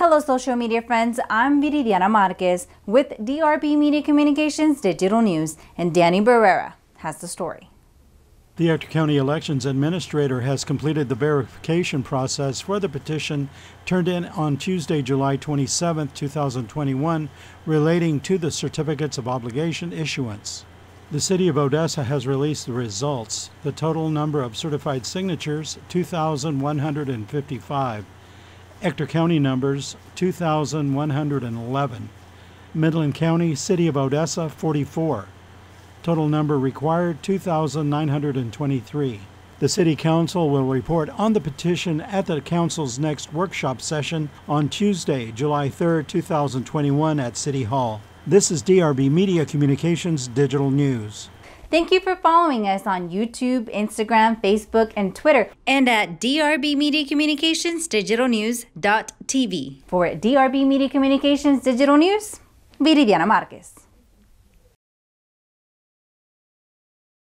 Hello, social media friends. I'm Viridiana Marquez with DRB Media Communications Digital News, and Danny Barrera has the story. The Ector County Elections Administrator has completed the verification process for the petition turned in on Tuesday, July 27, 2021, relating to the certificates of obligation issuance. The City of Odessa has released the results. The total number of certified signatures 2,155. Ector County numbers 2,111. Midland County, City of Odessa 44. Total number required 2,923. The City Council will report on the petition at the Council's next workshop session on Tuesday, July 3, 2021, at City Hall. This is DRB Media Communications Digital News. Thank you for following us on YouTube, Instagram, Facebook, and Twitter, and at DRB Media Communications Digital For DRB Media Communications Digital News, Viridiana Marquez.